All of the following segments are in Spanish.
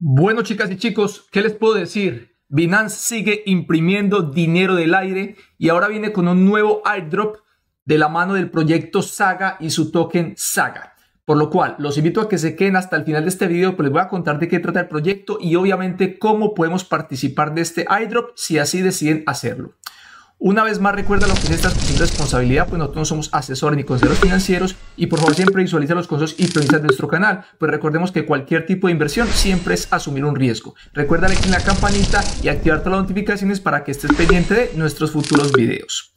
Bueno, chicas y chicos, ¿qué les puedo decir? Binance sigue imprimiendo dinero del aire y ahora viene con un nuevo airdrop de la mano del proyecto Saga y su token Saga. Por lo cual, los invito a que se queden hasta el final de este video, pues les voy a contar de qué trata el proyecto y obviamente cómo podemos participar de este airdrop si así deciden hacerlo. Una vez más recuerda lo que es esta responsabilidad, pues nosotros no somos asesores ni consejeros financieros y por favor siempre visualiza los consejos y premisas de nuestro canal, pues recordemos que cualquier tipo de inversión siempre es asumir un riesgo. Recuerda darle en la campanita y activar todas las notificaciones para que estés pendiente de nuestros futuros videos.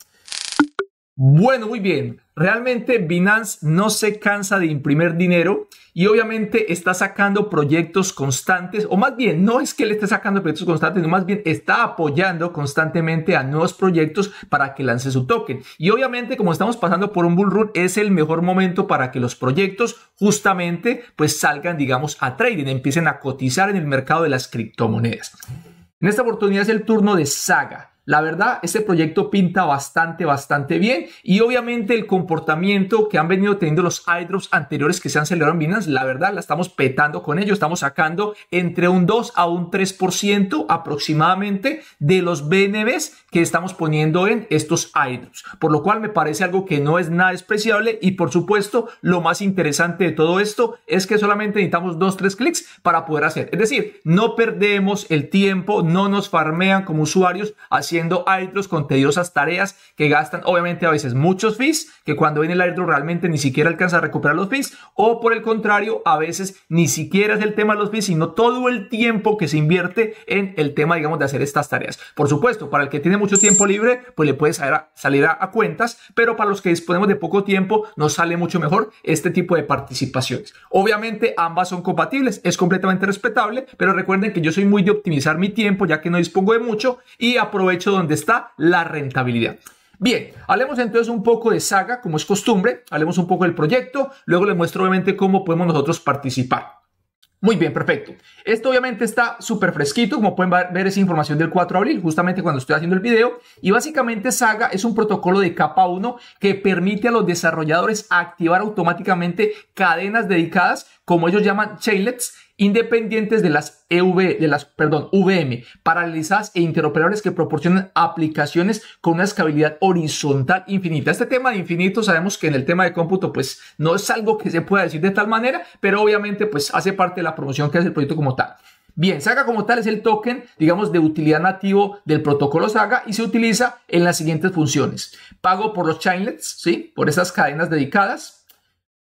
Bueno, muy bien. Realmente Binance no se cansa de imprimir dinero y obviamente está sacando proyectos constantes, o más bien, no es que le esté sacando proyectos constantes, más bien está apoyando constantemente a nuevos proyectos para que lance su token. Y obviamente, como estamos pasando por un bull run, es el mejor momento para que los proyectos justamente pues salgan, digamos, a trading, empiecen a cotizar en el mercado de las criptomonedas. En esta oportunidad es el turno de Saga. La verdad, este proyecto pinta bastante, bastante bien y obviamente el comportamiento que han venido teniendo los iDrops anteriores que se han celebrado en Binance, la verdad, la estamos petando con ellos Estamos sacando entre un 2 a un 3% aproximadamente de los BNBs que estamos poniendo en estos iDrops. Por lo cual me parece algo que no es nada despreciable y por supuesto, lo más interesante de todo esto es que solamente necesitamos 2, 3 clics para poder hacer. Es decir, no perdemos el tiempo, no nos farmean como usuarios. Así haciendo con tediosas tareas que gastan obviamente a veces muchos fees, que cuando viene el airdrop realmente ni siquiera alcanza a recuperar los fees, o por el contrario, a veces ni siquiera es el tema de los fees, sino todo el tiempo que se invierte en el tema, digamos, de hacer estas tareas. Por supuesto, para el que tiene mucho tiempo libre, pues le puede salir a, a cuentas, pero para los que disponemos de poco tiempo, nos sale mucho mejor este tipo de participaciones. Obviamente, ambas son compatibles, es completamente respetable, pero recuerden que yo soy muy de optimizar mi tiempo, ya que no dispongo de mucho, y aprovecho donde está la rentabilidad. Bien, hablemos entonces un poco de Saga, como es costumbre, hablemos un poco del proyecto, luego les muestro obviamente cómo podemos nosotros participar. Muy bien, perfecto. Esto obviamente está súper fresquito, como pueden ver esa información del 4 de abril, justamente cuando estoy haciendo el video. Y básicamente Saga es un protocolo de capa 1 que permite a los desarrolladores activar automáticamente cadenas dedicadas, como ellos llaman chainlets, independientes de las EV, de las, perdón, VM, paralelizadas e interoperables que proporcionan aplicaciones con una escalabilidad horizontal infinita. Este tema de infinito sabemos que en el tema de cómputo pues no es algo que se pueda decir de tal manera, pero obviamente pues hace parte de la promoción que hace el proyecto como tal. Bien, Saga como tal es el token, digamos, de utilidad nativo del protocolo Saga y se utiliza en las siguientes funciones. Pago por los chainlets, ¿sí? Por esas cadenas dedicadas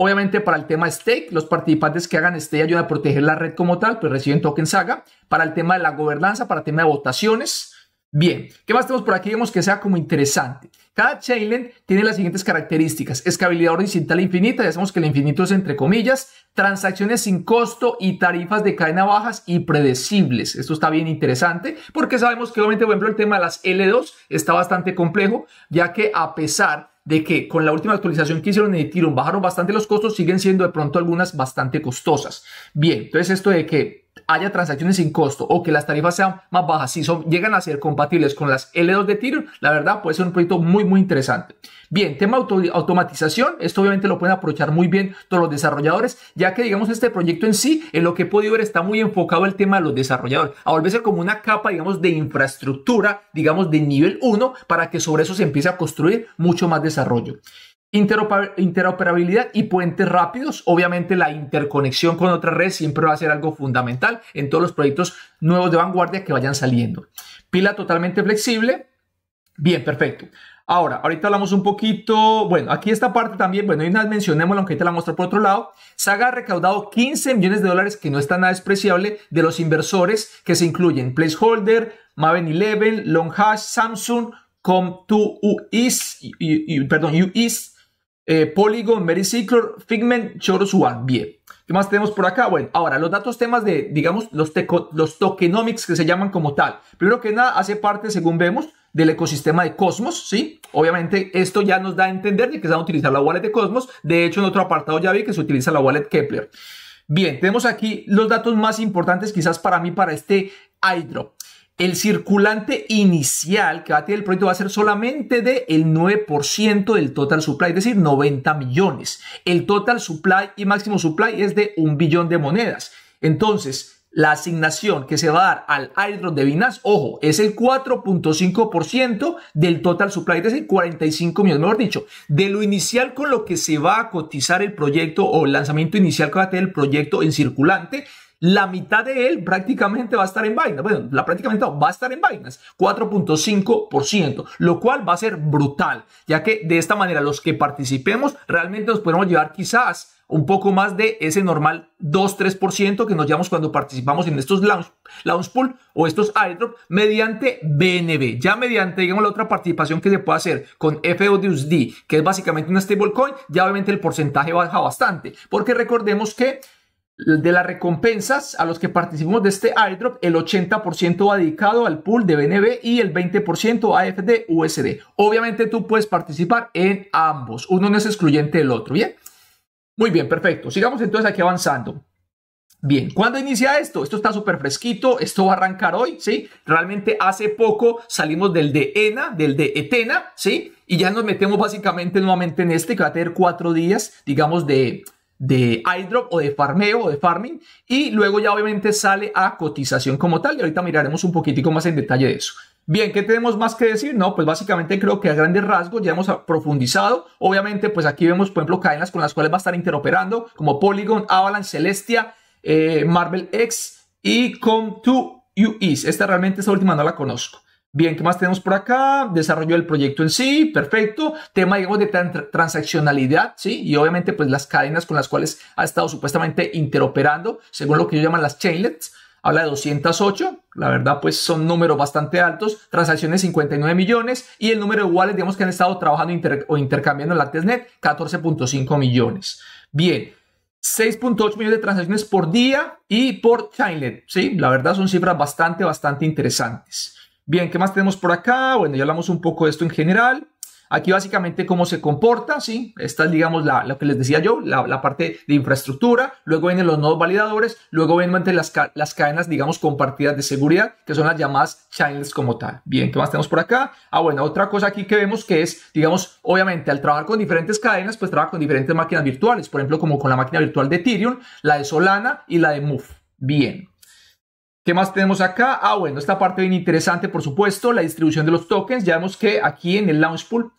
Obviamente para el tema stake, los participantes que hagan stake ayudan a proteger la red como tal, pues reciben token saga. Para el tema de la gobernanza, para el tema de votaciones. Bien, ¿qué más tenemos por aquí? Vemos que sea como interesante. Cada Chainlink tiene las siguientes características. Escalabilidad horizontal e infinita, ya sabemos que el infinito es entre comillas. Transacciones sin costo y tarifas de cadena bajas y predecibles. Esto está bien interesante porque sabemos que obviamente, por ejemplo, el tema de las L2 está bastante complejo, ya que a pesar de que con la última actualización que hicieron en Ethereum bajaron bastante los costos, siguen siendo de pronto algunas bastante costosas. Bien, entonces esto de que haya transacciones sin costo o que las tarifas sean más bajas, si son, llegan a ser compatibles con las L2 de Tiro, la verdad puede ser un proyecto muy, muy interesante. Bien, tema automatización, esto obviamente lo pueden aprovechar muy bien todos los desarrolladores, ya que digamos este proyecto en sí, en lo que he podido ver, está muy enfocado el tema de los desarrolladores, a volverse como una capa, digamos, de infraestructura, digamos, de nivel 1, para que sobre eso se empiece a construir mucho más desarrollo. Interoperabilidad y puentes rápidos. Obviamente la interconexión con otra red siempre va a ser algo fundamental en todos los proyectos nuevos de vanguardia que vayan saliendo. Pila totalmente flexible. Bien, perfecto. Ahora, ahorita hablamos un poquito, bueno, aquí esta parte también, bueno, y una mencionémosla, aunque te la muestro por otro lado. Saga ha recaudado 15 millones de dólares, que no está nada despreciable, de los inversores que se incluyen Placeholder, Maven 11, Longhash, Samsung, Com2UIS, perdón, UIS, eh, Polygon, MeriCycler, Figment, Choros Bien. ¿Qué más tenemos por acá? Bueno, ahora los datos temas de, digamos, los, los tokenomics que se llaman como tal. Primero que nada, hace parte, según vemos, del ecosistema de Cosmos, ¿sí? Obviamente esto ya nos da a entender de que se va a utilizar la wallet de Cosmos. De hecho, en otro apartado ya vi que se utiliza la wallet Kepler. Bien, tenemos aquí los datos más importantes quizás para mí para este Hydro el circulante inicial que va a tener el proyecto va a ser solamente del 9% del total supply, es decir, 90 millones. El total supply y máximo supply es de un billón de monedas. Entonces, la asignación que se va a dar al airdrop de Binance, ojo, es el 4.5% del total supply, es decir, 45 millones, mejor dicho, de lo inicial con lo que se va a cotizar el proyecto o el lanzamiento inicial que va a tener el proyecto en circulante, la mitad de él prácticamente va a estar en Binance. Bueno, la prácticamente va a estar en Binance, 4.5%, lo cual va a ser brutal, ya que de esta manera los que participemos realmente nos podemos llevar quizás un poco más de ese normal 2-3% que nos llevamos cuando participamos en estos launch, launch pool o estos airdrop mediante BNB. Ya mediante, digamos, la otra participación que se puede hacer con FODUSD, que es básicamente una stablecoin, ya obviamente el porcentaje baja bastante, porque recordemos que de las recompensas a los que participamos de este airdrop, el 80% va dedicado al pool de BNB y el 20% a AFD USD. Obviamente tú puedes participar en ambos, uno no es excluyente del otro, ¿bien? Muy bien, perfecto. Sigamos entonces aquí avanzando. Bien, ¿cuándo inicia esto? Esto está súper fresquito, esto va a arrancar hoy, ¿sí? Realmente hace poco salimos del de ENA, del de ETENA, ¿sí? Y ya nos metemos básicamente nuevamente en este que va a tener cuatro días, digamos, de de airdrop o de farmeo o de farming y luego ya obviamente sale a cotización como tal y ahorita miraremos un poquitico más en detalle de eso. Bien, ¿qué tenemos más que decir? No, pues básicamente creo que a grandes rasgos ya hemos profundizado. Obviamente, pues aquí vemos, por ejemplo, cadenas con las cuales va a estar interoperando, como Polygon, Avalanche, Celestia, eh, Marvel X y Com2UEs. Esta realmente, esta última no la conozco. Bien, ¿qué más tenemos por acá? Desarrollo del proyecto en sí, perfecto. Tema, digamos, de transaccionalidad, ¿sí? Y obviamente, pues las cadenas con las cuales ha estado supuestamente interoperando, según lo que yo llaman las chainlets. Habla de 208, la verdad, pues son números bastante altos, transacciones 59 millones y el número de digamos, que han estado trabajando o intercambiando en la testnet, 14.5 millones. Bien, 6.8 millones de transacciones por día y por chainlet, ¿sí? La verdad son cifras bastante, bastante interesantes. Bien, ¿qué más tenemos por acá? Bueno, ya hablamos un poco de esto en general. Aquí básicamente cómo se comporta, ¿sí? Esta es, digamos, la, lo que les decía yo, la, parte de infraestructura, luego vienen los nodos validadores, luego vienen las, las cadenas, digamos, compartidas de seguridad, que son las llamadas channels como tal. Bien, ¿qué más tenemos por acá? Ah, bueno, otra cosa aquí que vemos que es, digamos, obviamente al trabajar con diferentes cadenas, pues trabaja con diferentes máquinas virtuales, por ejemplo, como con la máquina virtual de Ethereum, la de Solana y la de Move. Bien, ¿Qué más tenemos acá? Ah, bueno, esta parte bien interesante, por supuesto, la distribución de los tokens. Ya vemos que aquí en el launch pool,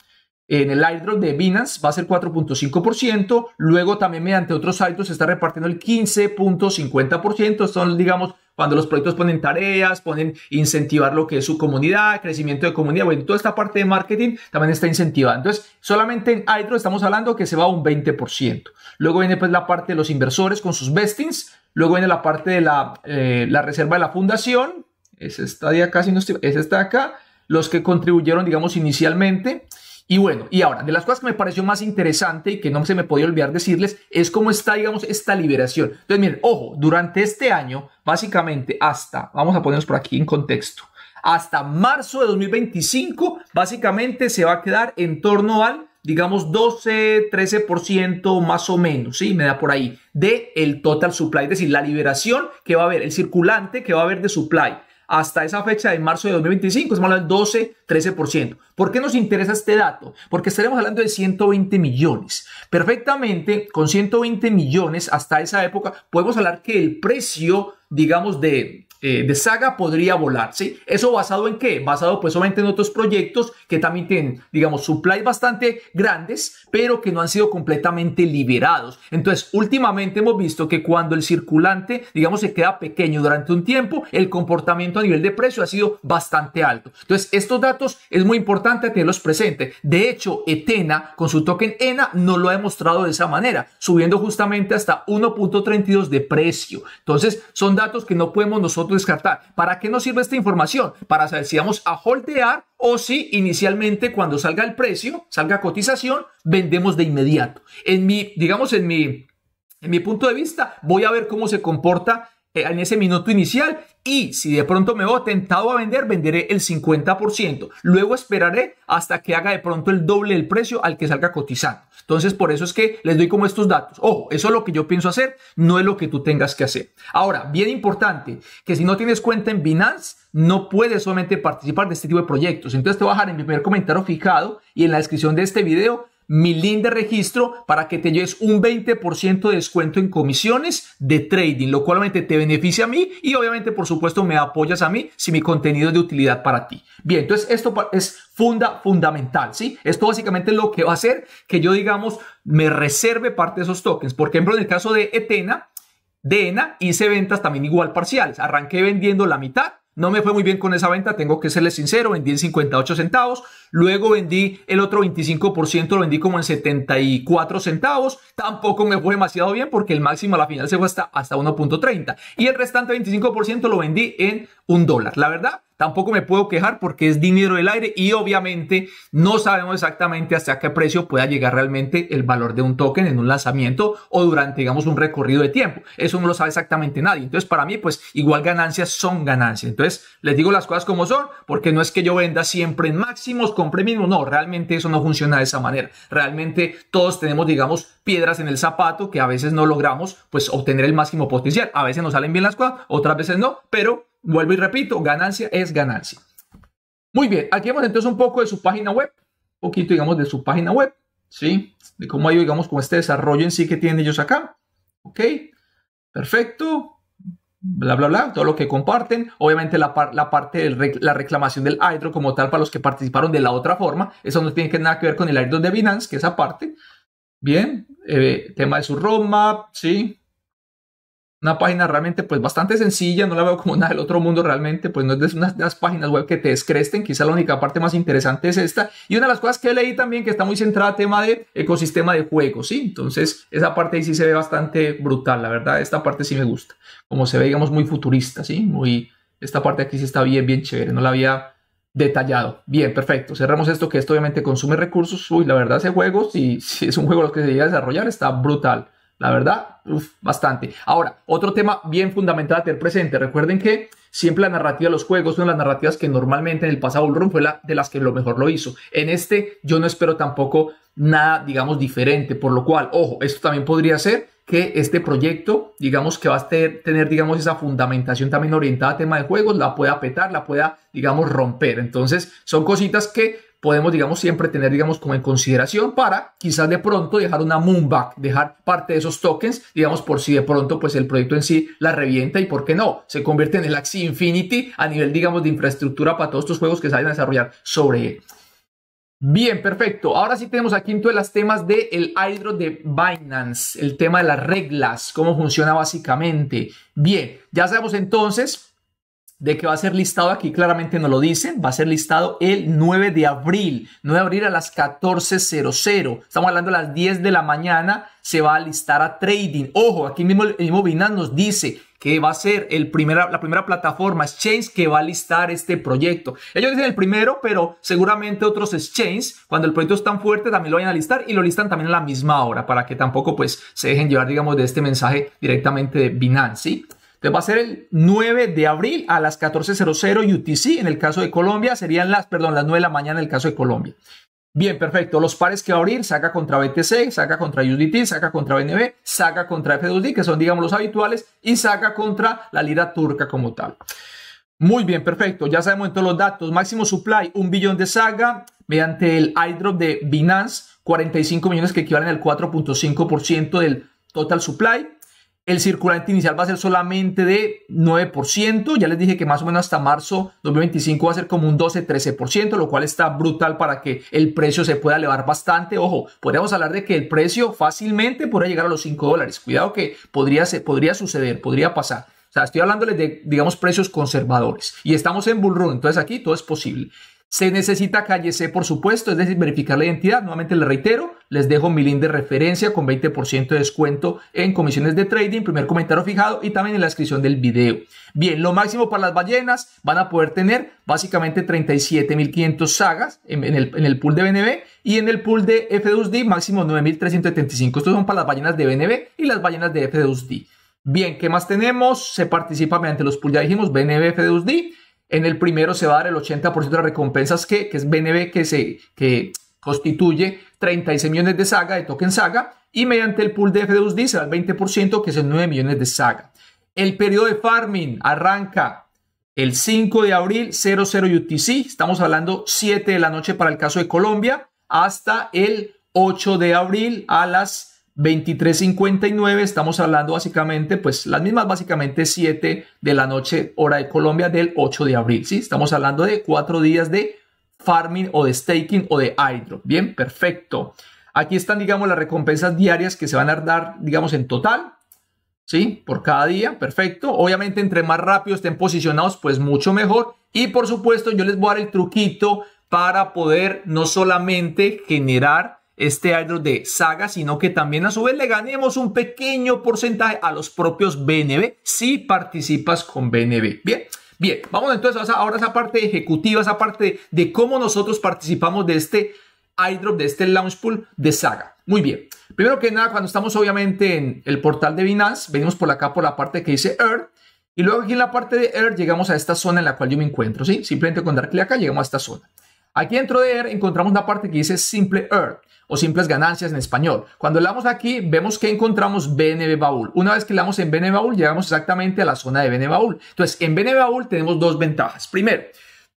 en el airdrop de Binance va a ser 4.5%. Luego también mediante otros airdrops se está repartiendo el 15.50%. Son, digamos, cuando los proyectos ponen tareas, ponen incentivar lo que es su comunidad, crecimiento de comunidad, bueno, toda esta parte de marketing también está incentivada. Entonces, solamente en Hydro estamos hablando que se va a un 20%. Luego viene pues la parte de los inversores con sus vestings, luego viene la parte de la, eh, reserva de la fundación, es esta de acá, no es esta de acá, los que contribuyeron, digamos, inicialmente. Y bueno, y ahora, de las cosas que me pareció más interesante y que no se me podía olvidar decirles, es cómo está, digamos, esta liberación. Entonces, miren, ojo, durante este año, básicamente hasta, vamos a ponernos por aquí en contexto, hasta marzo de 2025, básicamente se va a quedar en torno al, digamos, 12, 13% más o menos, ¿sí? Me da por ahí, de el total supply, es decir, la liberación que va a haber, el circulante que va a haber de supply hasta esa fecha de marzo de 2025, estamos hablando del 12-13%. ¿Por qué nos interesa este dato? Porque estaremos hablando de 120 millones. Perfectamente, con 120 millones hasta esa época, podemos hablar que el precio, digamos, de eh, de saga podría volar, ¿sí? ¿Eso basado en qué? Basado pues solamente en otros proyectos que también tienen, digamos, supplies bastante grandes, pero que no han sido completamente liberados. Entonces, últimamente hemos visto que cuando el circulante, digamos, se queda pequeño durante un tiempo, el comportamiento a nivel de precio ha sido bastante alto. Entonces, estos datos es muy importante tenerlos presente De hecho, Etena, con su token ENA, no lo ha demostrado de esa manera, subiendo justamente hasta 1.32 de precio. Entonces, son datos que no podemos nosotros descartar. ¿Para qué nos sirve esta información? Para saber si vamos a holdear o si inicialmente cuando salga el precio, salga cotización, vendemos de inmediato. En mi, digamos, en mi, en mi punto de vista, voy a ver cómo se comporta eh, en ese minuto inicial y si de pronto me veo tentado a vender, venderé el 50%. Luego esperaré hasta que haga de pronto el doble del precio al que salga cotizando. Entonces, por eso es que les doy como estos datos. Ojo, eso es lo que yo pienso hacer, no es lo que tú tengas que hacer. Ahora, bien importante, que si no tienes cuenta en Binance, no puedes solamente participar de este tipo de proyectos. Entonces, te voy a dejar en mi primer comentario fijado y en la descripción de este video mi link de registro para que te lleves un 20% de descuento en comisiones de trading, lo cual obviamente te beneficia a mí y obviamente por supuesto me apoyas a mí si mi contenido es de utilidad para ti. Bien, entonces esto es funda fundamental, ¿sí? Esto básicamente es lo que va a hacer que yo digamos me reserve parte de esos tokens. Por ejemplo, en el caso de Etena, de ENA hice ventas también igual parciales. Arranqué vendiendo la mitad no me fue muy bien con esa venta, tengo que serles sincero, vendí en 58 centavos, luego vendí el otro 25%, lo vendí como en 74 centavos, tampoco me fue demasiado bien porque el máximo a la final se fue hasta, hasta 1.30 y el restante 25% lo vendí en un dólar. La verdad, Tampoco me puedo quejar porque es dinero del aire y obviamente no sabemos exactamente hasta qué precio pueda llegar realmente el valor de un token en un lanzamiento o durante, digamos, un recorrido de tiempo. Eso no lo sabe exactamente nadie. Entonces, para mí, pues igual ganancias son ganancias. Entonces, les digo las cosas como son porque no es que yo venda siempre en máximos, compre mínimo. No, realmente eso no funciona de esa manera. Realmente todos tenemos, digamos, piedras en el zapato que a veces no logramos, pues, obtener el máximo potencial. A veces nos salen bien las cosas, otras veces no, pero Vuelvo y repito, ganancia es ganancia. Muy bien, aquí vemos entonces un poco de su página web, un poquito, digamos, de su página web, ¿sí? De cómo hay, digamos, con este desarrollo en sí que tienen ellos acá. ¿Ok? Perfecto. Bla, bla, bla, todo lo que comparten. Obviamente la, parte de la reclamación del Hydro como tal para los que participaron de la otra forma. Eso no tiene que nada que ver con el Hydro de Binance, que es aparte. Bien, eh, tema de su roadmap, ¿sí? una página realmente pues bastante sencilla, no la veo como nada del otro mundo realmente, pues no es de las páginas web que te descresten, quizá la única parte más interesante es esta. Y una de las cosas que leí también que está muy centrada en tema de ecosistema de juegos, ¿sí? Entonces esa parte ahí sí se ve bastante brutal, la verdad, esta parte sí me gusta, como se ve digamos muy futurista, ¿sí? Muy, esta parte aquí sí está bien, bien chévere, no la había detallado. Bien, perfecto. Cerramos esto que esto obviamente consume recursos. Uy, la verdad ese juego, si, si es un juego lo que se llega a desarrollar, está brutal. La verdad, bastante. Ahora, otro tema bien fundamental a tener presente. Recuerden que siempre la narrativa de los juegos, son las narrativas que normalmente en el pasado Bullrun fue la de las que lo mejor lo hizo. En este, yo no espero tampoco nada, digamos, diferente. Por lo cual, ojo, esto también podría ser que este proyecto, digamos, que va a tener, digamos, esa fundamentación también orientada a tema de juegos, la pueda petar, la pueda, digamos, romper. Entonces, son cositas que podemos, digamos, siempre tener, digamos, como en consideración para quizás de pronto dejar una moonback, dejar parte de esos tokens, digamos, por si de pronto, pues el proyecto en sí la revienta y por qué no, se convierte en el Axie Infinity a nivel, digamos, de infraestructura para todos estos juegos que se vayan a desarrollar sobre él. Bien, perfecto. Ahora sí tenemos aquí de los temas del el de Binance, el tema de las reglas, cómo funciona básicamente. Bien, ya sabemos entonces de que va a ser listado aquí, claramente no lo dicen, va a ser listado el 9 de abril, 9 de abril a las 14.00, estamos hablando de las 10 de la mañana, se va a listar a trading. Ojo, aquí mismo el mismo Binance nos dice que va a ser el la primera plataforma exchange que va a listar este proyecto. Ellos dicen el primero, pero seguramente otros exchanges, cuando el proyecto es tan fuerte, también lo vayan a listar y lo listan también a la misma hora, para que tampoco pues se dejen llevar, digamos, de este mensaje directamente de Binance, ¿sí? Entonces va a ser el 9 de abril a las 14.00 UTC en el caso de Colombia, serían las, perdón, las 9 de la mañana en el caso de Colombia. Bien, perfecto. Los pares que va a abrir, saca contra BTC, saca contra USDT, saca contra BNB, saca contra F2D, que son, digamos, los habituales, y saca contra la lira turca como tal. Muy bien, perfecto. Ya sabemos en todos los datos. Máximo supply, un billón de saga mediante el iDrop de Binance, 45 millones que equivalen al 4.5% del total supply. El circulante inicial va a ser solamente de 9%. Ya les dije que más o menos hasta marzo 2025 va a ser como un 12-13%, lo cual está brutal para que el precio se pueda elevar bastante. Ojo, podríamos hablar de que el precio fácilmente podría llegar a los 5 dólares. Cuidado que podría, podría suceder, podría pasar. O sea, estoy hablándoles de, digamos, precios conservadores. Y estamos en bull run, entonces aquí todo es posible. Se necesita calle C, por supuesto, es decir, verificar la identidad. Nuevamente les reitero, les dejo mi link de referencia con 20% de descuento en comisiones de trading, primer comentario fijado y también en la descripción del video. Bien, lo máximo para las ballenas van a poder tener básicamente 37.500 sagas en, el, en, el, pool de BNB y en el pool de F2D máximo 9.375. Estos son para las ballenas de BNB y las ballenas de F2D. Bien, ¿qué más tenemos? Se participa mediante los pools, ya dijimos, BNB, FDUSD. En el primero se va a dar el 80% de las recompensas que, es BNB, que, se, constituye 36 millones de saga, de token saga, y mediante el pool de FDUSD se el 20%, que es el 9 millones de saga. El periodo de farming arranca el 5 de abril, 00 UTC, estamos hablando 7 de la noche para el caso de Colombia, hasta el 8 de abril a las 23.59, estamos hablando básicamente, pues las mismas básicamente 7 de la noche, hora de Colombia del 8 de abril, ¿sí? Estamos hablando de cuatro días de farming o de staking o de hydro Bien, perfecto. Aquí están, digamos, las recompensas diarias que se van a dar, digamos, en total, ¿sí? Por cada día, perfecto. Obviamente, entre más rápido estén posicionados, pues mucho mejor. Y por supuesto, yo les voy a dar el truquito para poder no solamente generar este airdrop de Saga, sino que también a su vez le ganemos un pequeño porcentaje a los propios BNB si participas con BNB. Bien. Bien, vamos entonces ahora a esa parte ejecutiva, esa parte de cómo nosotros participamos de este airdrop, de este launch pool de Saga. Muy bien. Primero que nada, cuando estamos obviamente en el portal de Binance, venimos por acá por la parte que dice Earth Y luego aquí en la parte de Earth llegamos a esta zona en la cual yo me encuentro, ¿sí? Simplemente con dar clic acá llegamos a esta zona. Aquí dentro de ER encontramos una parte que dice simple ER o simples ganancias en español. Cuando le damos aquí, vemos que encontramos BNB Baúl. Una vez que le damos en BNB Baúl, llegamos exactamente a la zona de BNB Baúl. Entonces, en BNB Baúl tenemos dos ventajas. Primero,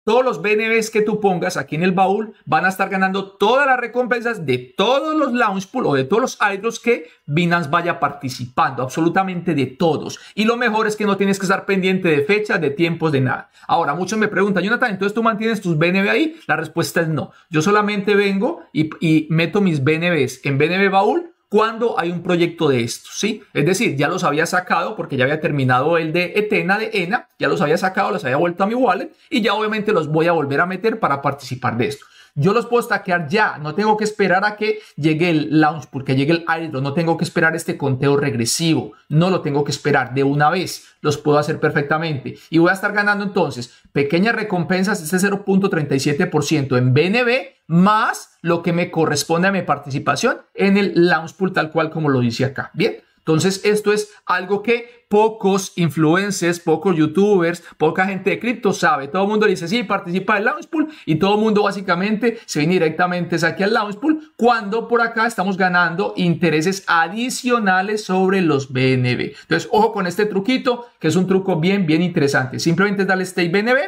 todos los BNBs que tú pongas aquí en el baúl van a estar ganando todas las recompensas de todos los Launchpool o de todos los idols que Binance vaya participando, absolutamente de todos. Y lo mejor es que no tienes que estar pendiente de fechas, de tiempos, de nada. Ahora, muchos me preguntan, Jonathan, entonces tú mantienes tus BNB ahí? La respuesta es no. Yo solamente vengo y meto mis BNBs en BNB baúl cuando hay un proyecto de esto? ¿sí? Es decir, ya los había sacado porque ya había terminado el de Etena, de ENA, ya los había sacado, los había vuelto a mi wallet y ya obviamente los voy a volver a meter para participar de esto. Yo los puedo stackear ya, no tengo que esperar a que llegue el launch, porque llegue el airdrop, no tengo que esperar este conteo regresivo, no lo tengo que esperar de una vez, los puedo hacer perfectamente. Y voy a estar ganando entonces pequeñas recompensas, este 0.37% en BNB, más lo que me corresponde a mi participación en el launch pool tal cual como lo dice acá. Bien. Entonces, esto es algo que pocos influencers, pocos youtubers, poca gente de cripto sabe. Todo el mundo dice, sí, participa del lounge pool y todo el mundo básicamente se viene directamente aquí al lounge pool cuando por acá estamos ganando intereses adicionales sobre los BNB. Entonces, ojo con este truquito, que es un truco bien, bien interesante. Simplemente dale Stay BNB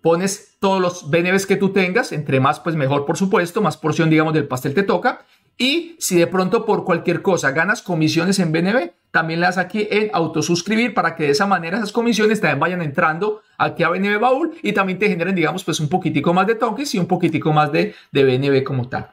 pones todos los BNBs que tú tengas, entre más pues mejor por supuesto, más porción digamos del pastel te toca y si de pronto por cualquier cosa ganas comisiones en BNB, también las aquí en autosuscribir para que de esa manera esas comisiones también vayan entrando aquí a BNB Baúl y también te generen, digamos, pues un poquitico más de tokens y un poquitico más de, de BNB como tal.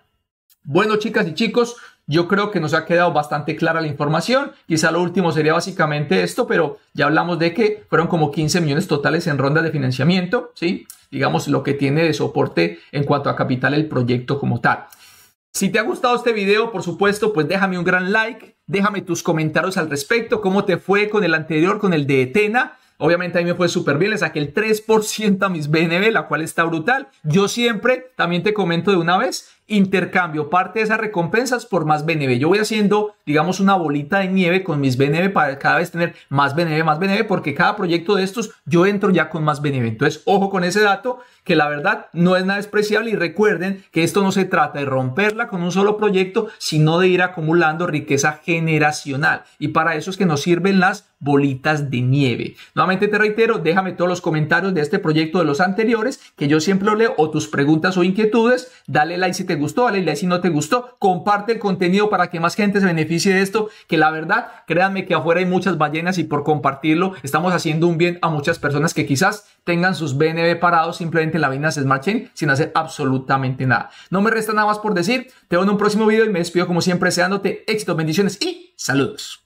Bueno, chicas y chicos, yo creo que nos ha quedado bastante clara la información. Quizá lo último sería básicamente esto, pero ya hablamos de que fueron como 15 millones totales en rondas de financiamiento, ¿sí? Digamos, lo que tiene de soporte en cuanto a capital el proyecto como tal. Si te ha gustado este video, por supuesto, pues déjame un gran like, déjame tus comentarios al respecto, cómo te fue con el anterior, con el de Etena. Obviamente a mí me fue súper bien, le saqué el 3% a mis BNB, la cual está brutal. Yo siempre, también te comento de una vez, intercambio parte de esas recompensas por más BNB. Yo voy haciendo, digamos, una bolita de nieve con mis BNB para cada vez tener más BNB, más BNB, porque cada proyecto de estos yo entro ya con más BNB. Entonces, ojo con ese dato, que la verdad no es nada despreciable y recuerden que esto no se trata de romperla con un solo proyecto, sino de ir acumulando riqueza generacional. Y para eso es que nos sirven las bolitas de nieve. Nuevamente te reitero, déjame todos los comentarios de este proyecto de los anteriores, que yo siempre leo, o tus preguntas o inquietudes. Dale like si te gustó, dale like si no te gustó, comparte el contenido para que más gente se beneficie de esto, que la verdad, créanme que afuera hay muchas ballenas y por compartirlo estamos haciendo un bien a muchas personas que quizás tengan sus BNB parados simplemente en la vaina Smart Chain sin hacer absolutamente nada. No me resta nada más por decir, te veo en un próximo video y me despido como siempre deseándote éxito, bendiciones y saludos.